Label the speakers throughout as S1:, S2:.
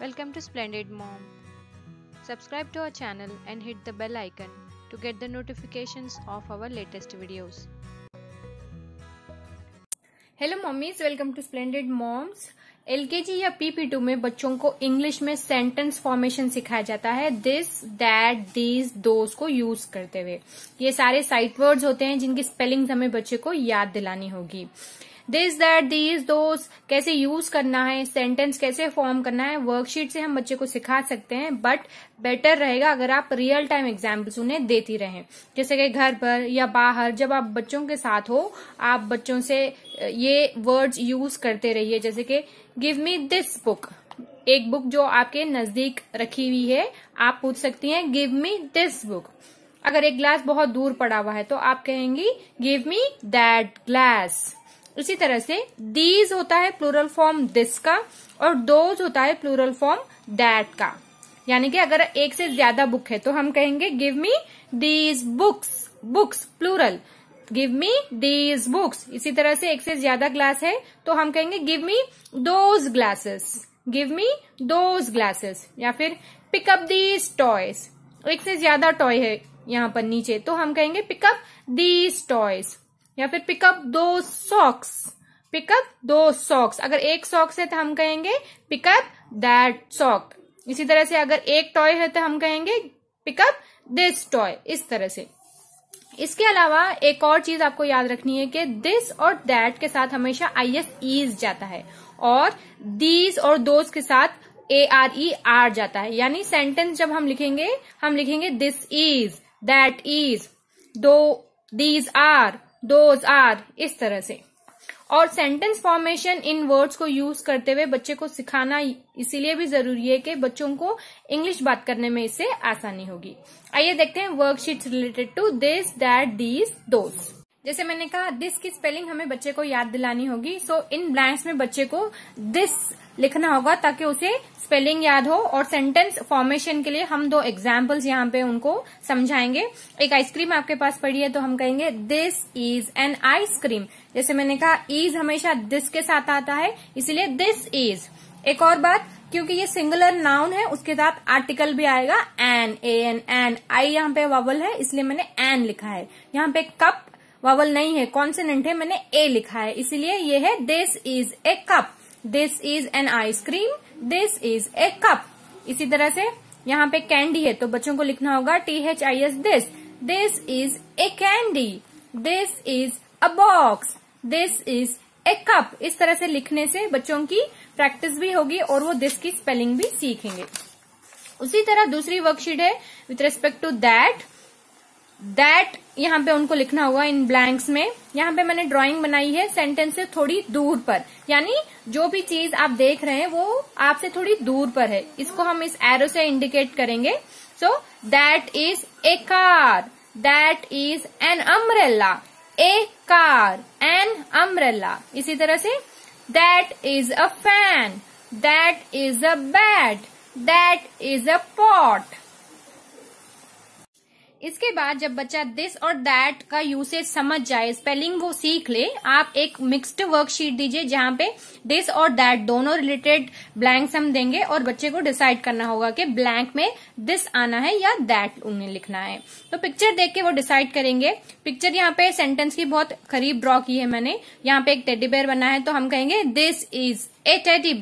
S1: Welcome to Splendid Mom. Subscribe to our channel and hit the bell icon to get the notifications of our latest videos. Hello mommies, welcome to Splendid Moms. LKG या PP2 में बच्चों को English में sentence formation सिखाया जाता है this that these those को use करते हुए ये सारे साइट वर्ड्स होते हैं जिनकी स्पेलिंग्स हमें बच्चे को याद दिलानी होगी दिस दैट दीज दो कैसे यूज करना है सेंटेंस कैसे फॉर्म करना है वर्कशीट से हम बच्चे को सिखा सकते हैं बट बेटर रहेगा अगर आप रियल टाइम एग्जाम्पल्स उन्हें देती रहें जैसे कि घर पर या बाहर जब आप बच्चों के साथ हो आप बच्चों से ये वर्ड्स यूज करते रहिए जैसे कि गिव मी दिस बुक एक बुक जो आपके नजदीक रखी हुई है आप पूछ सकती हैं गिव मी दिस बुक अगर एक ग्लास बहुत दूर पड़ा हुआ है तो आप कहेंगी गिव मी दैट ग्लास उसी तरह से दीज होता है प्लूरल फॉर्म दिस का और दोज होता है प्लूरल फॉर्म दैट का यानी कि अगर एक से ज्यादा बुक है तो हम कहेंगे give me these books books plural give me these books इसी तरह से एक से ज्यादा ग्लास है तो हम कहेंगे give me those glasses give me those glasses या फिर पिकअप दीज टॉयज एक से ज्यादा टॉय है यहाँ पर नीचे तो हम कहेंगे पिकअप दीज टॉयज या फिर पिकअप दो सॉक्स पिकअप दो सॉक्स अगर एक सॉक्स है तो हम कहेंगे पिकअप दैट सॉक इसी तरह से अगर एक टॉय है तो हम कहेंगे पिकअप दिस टॉय इस तरह से इसके अलावा एक और चीज आपको याद रखनी है कि दिस और दैट के साथ हमेशा आई एस ईज जाता है और दीज और दोज के साथ ए आर ई आर जाता है यानी सेंटेंस जब हम लिखेंगे हम लिखेंगे दिस इज दैट इज दो दीज आर दोज आर इस तरह से और सेंटेंस फॉर्मेशन इन वर्ड्स को यूज करते हुए बच्चे को सिखाना इसीलिए भी जरूरी है कि बच्चों को इंग्लिश बात करने में इससे आसानी होगी आइए देखते हैं worksheet related to this that these those जैसे मैंने कहा दिस की स्पेलिंग हमें बच्चे को याद दिलानी होगी सो इन ब्लैंक्स में बच्चे को दिस लिखना होगा ताकि उसे स्पेलिंग याद हो और सेंटेंस फॉर्मेशन के लिए हम दो एग्जाम्पल्स यहाँ पे उनको समझाएंगे एक आइसक्रीम आपके पास पड़ी है तो हम कहेंगे दिस इज एन आइसक्रीम जैसे मैंने कहा इज हमेशा दिस के साथ आता है इसीलिए दिस इज एक और बात क्योंकि ये सिंगुलर नाउन है उसके साथ आर्टिकल भी आएगा an a an an I यहाँ पे वावल है इसलिए मैंने एन लिखा है यहाँ पे कप वावल नहीं है कॉन्सनेंट है मैंने ए लिखा है इसीलिए ये है this is a cup this is an ice cream this is a cup इसी तरह से यहाँ पे कैंडी है तो बच्चों को लिखना होगा T H I S this this is a candy this is a box this is a cup इस तरह से लिखने से बच्चों की प्रैक्टिस भी होगी और वो दिस की स्पेलिंग भी सीखेंगे उसी तरह दूसरी वर्कशीट है with respect to that that यहाँ पे उनको लिखना होगा इन ब्लैंक्स में यहाँ पे मैंने ड्राइंग बनाई है सेंटेंस से थोड़ी दूर पर यानी जो भी चीज आप देख रहे हैं वो आपसे थोड़ी दूर पर है इसको हम इस एरो से इंडिकेट करेंगे so that is a car that is an umbrella a car an umbrella इसी तरह से that is a fan that is a bat that is a pot इसके बाद जब बच्चा दिस और दैट का यूसेज समझ जाए स्पेलिंग वो सीख ले आप एक मिक्स्ड वर्कशीट दीजिए जहाँ पे दिस और दैट दोनों रिलेटेड ब्लैंक्स हम देंगे और बच्चे को डिसाइड करना होगा कि ब्लैंक में दिस आना है या दैट उन्हें लिखना है तो पिक्चर देख के वो डिसाइड करेंगे पिक्चर यहाँ पे सेंटेंस की बहुत करीब ड्रॉ की है मैंने यहाँ पे एक टेडीबेर बना है तो हम कहेंगे दिस इज ए टेडी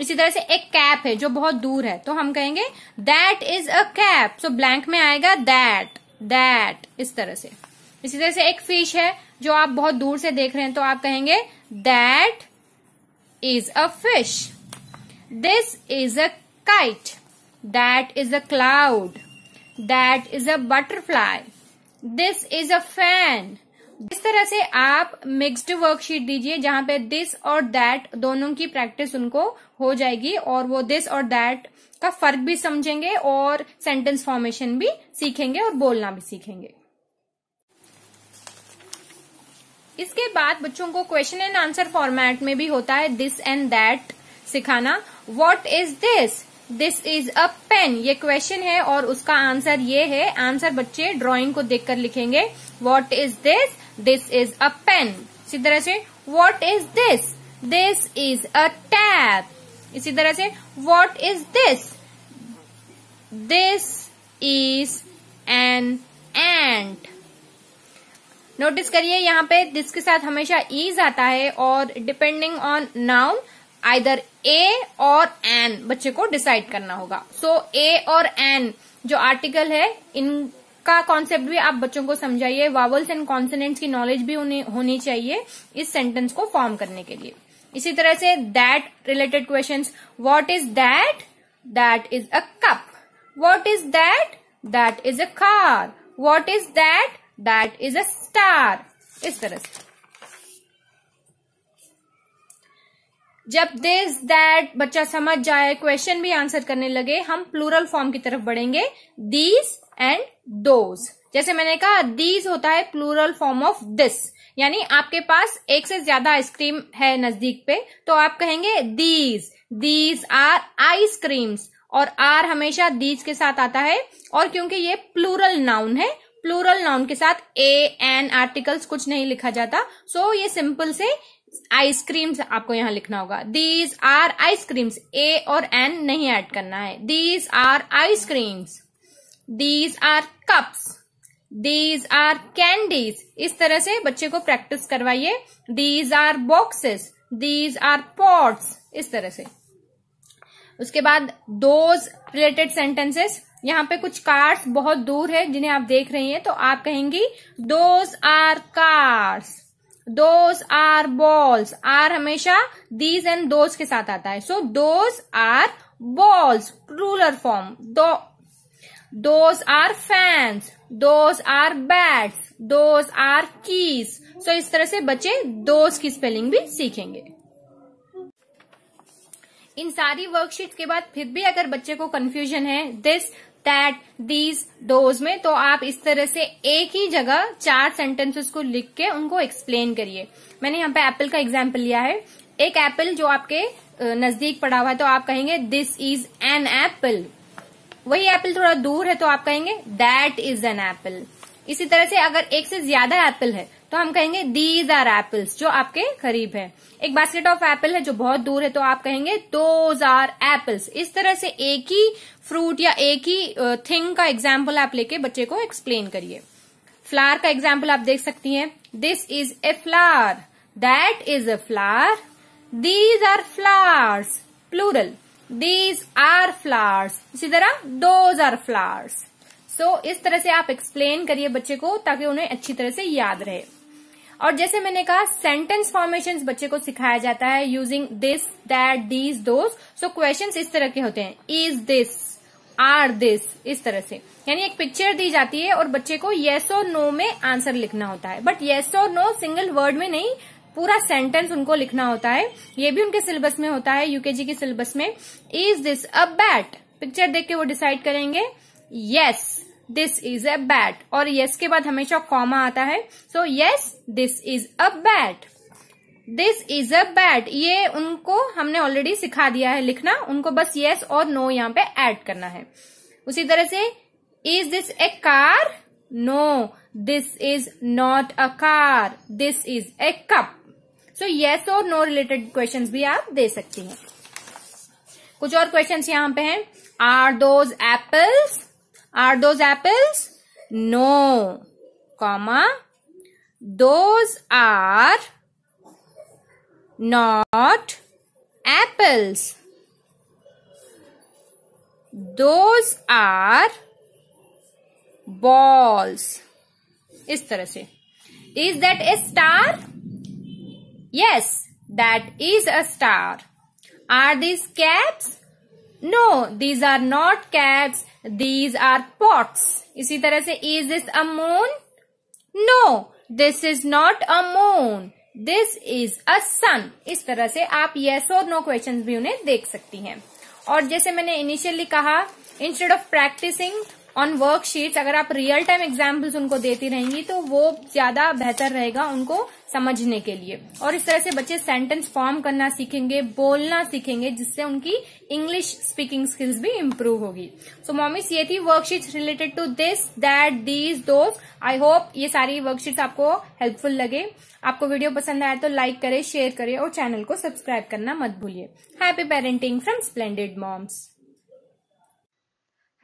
S1: इसी तरह से एक कैप है जो बहुत दूर है तो हम कहेंगे that is a cap so blank में आएगा दैट दैट इस तरह से इसी तरह से एक फिश है जो आप बहुत दूर से देख रहे हैं तो आप कहेंगे that is a fish this is a kite that is a cloud that is a butterfly this is a fan इस तरह से आप मिक्स्ड वर्कशीट दीजिए जहां पे दिस और दैट दोनों की प्रैक्टिस उनको हो जाएगी और वो दिस और दैट का फर्क भी समझेंगे और सेंटेंस फॉर्मेशन भी सीखेंगे और बोलना भी सीखेंगे इसके बाद बच्चों को क्वेश्चन एंड आंसर फॉर्मेट में भी होता है दिस एंड दैट सिखाना what is this this is a pen ये क्वेश्चन है और उसका आंसर ये है आंसर बच्चे ड्रॉइंग को देखकर लिखेंगे what is this this is a pen इसी तरह से what is this this is a tap इसी तरह से what is this this is an ant notice करिए यहाँ पे दिस के साथ हमेशा इज आता है और depending on noun either a और एन बच्चे को डिसाइड करना होगा सो so, ए और एन जो आर्टिकल है इनका कॉन्सेप्ट भी आप बच्चों को समझाइए वावल्स एंड कॉन्सनेंट्स की नॉलेज भी होनी चाहिए इस सेंटेंस को फॉर्म करने के लिए इसी तरह से that related question what is that that is a cup what is that that is a car what is that that is a star इस तरह से जब दिस दैट बच्चा समझ जाए क्वेश्चन भी आंसर करने लगे हम प्लूरल फॉर्म की तरफ बढ़ेंगे दीज एंड दोज जैसे मैंने कहा दीज होता है प्लूरल फॉर्म ऑफ दिस यानी आपके पास एक से ज्यादा आइसक्रीम है नजदीक पे तो आप कहेंगे दीज दीज आर आइसक्रीम्स और आर हमेशा दीज के साथ आता है और क्योंकि ये प्लूरल नाउन है प्लूरल नाउन के साथ ए एन आर्टिकल्स कुछ नहीं लिखा जाता सो so ये सिंपल से आइसक्रीम्स आपको यहाँ लिखना होगा दीज आर आइसक्रीम्स ए और एन नहीं ऐड करना है these are ice creams these are cups these are candies इस तरह से बच्चे को प्रैक्टिस करवाइए these are boxes these are pots इस तरह से उसके बाद दोज रिलेटेड सेंटेंसेस यहाँ पे कुछ कार्स बहुत दूर है जिन्हें आप देख रही हैं तो आप कहेंगी those are cars those are balls are हमेशा दीज एंड दोज के साथ आता है so those are balls plural form दो those are fans those are bats those are keys so इस तरह से बच्चे दोज की स्पेलिंग भी सीखेंगे इन सारी वर्कशीट के बाद फिर भी अगर बच्चे को कंफ्यूजन है दिस दैट दीज डोज में तो आप इस तरह से एक ही जगह चार सेंटेंसेस को लिख के उनको एक्सप्लेन करिए मैंने यहाँ पे एप्पल का एग्जाम्पल लिया है एक एप्पल जो आपके नजदीक पड़ा हुआ है तो आप कहेंगे दिस इज एन एप्पल वही एप्पल थोड़ा दूर है तो आप कहेंगे दैट इज एन एप्पल इसी तरह से अगर एक से ज्यादा एप्पल है तो हम कहेंगे दीज आर एप्पल्स जो आपके करीब है एक बास्केट ऑफ एप्पल है जो बहुत दूर है तो आप कहेंगे दोज आर एप्पल्स इस तरह से एक ही फ्रूट या एक ही थिंग का एग्जाम्पल आप लेके बच्चे को एक्सप्लेन करिए फ्लावर का एग्जाम्पल आप देख सकती हैं this is a flower that is a flower these are flowers plural these are flowers इसी तरह दोज आर फ्लावर्स सो इस तरह से आप एक्सप्लेन करिए बच्चे को ताकि उन्हें अच्छी तरह से याद रहे और जैसे मैंने कहा सेंटेंस फॉर्मेशन बच्चे को सिखाया जाता है यूजिंग दिस दैट डीज दो सो क्वेश्चन इस तरह के होते हैं इज दिस आर दिस इस तरह से यानी एक पिक्चर दी जाती है और बच्चे को येस और नो में आंसर लिखना होता है बट येस और नो सिंगल वर्ड में नहीं पूरा सेंटेंस उनको लिखना होता है ये भी उनके सिलेबस में होता है यूकेजी के सिलेबस में is this a bat picture देख के वो डिसाइड करेंगे yes yes, this is a bat और यस के बाद हमेशा कॉमा आता है so yes this is a bat this is a bat ये उनको हमने ऑलरेडी सिखा दिया है लिखना उनको बस यस yes और नो no यहाँ पे एड करना है उसी तरह से is this a car no this is not a car this is a cup so yes और नो रिलेटेड क्वेश्चन भी आप दे सकती हैं कुछ और क्वेश्चन यहाँ पे हैं are those apples Are those apples? No. Comma. Those are not apples. Those are balls. Is तरह Is that a star? Yes, that is a star. Are these caps? No these are not cats these are pots इसी तरह से is is a moon no this is not a moon this is a sun इस तरह से आप yes और no question भी उन्हें देख सकती हैं और जैसे मैंने इनिशियली कहा instead of practicing on worksheets अगर आप रियल टाइम एग्जाम्पल्स उनको देती रहेंगी तो वो ज्यादा बेहतर रहेगा उनको समझने के लिए और इस तरह से बच्चे सेंटेंस फॉर्म करना सीखेंगे बोलना सीखेंगे जिससे उनकी इंग्लिश स्पीकिंग स्किल्स भी इम्प्रूव होगी सो so, मॉमिस ये थी worksheets related to this that these those I hope ये सारी वर्कशीट्स आपको हेल्पफुल लगे आपको वीडियो पसंद आया तो लाइक करे शेयर करे और चैनल को सब्सक्राइब करना मत भूलिए happy parenting from splendid moms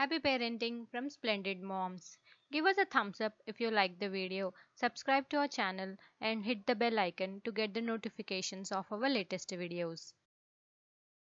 S1: Happy parenting from Splendid Moms. Give us a thumbs up if you like the video, subscribe to our channel and hit the bell icon to get the notifications of our latest videos.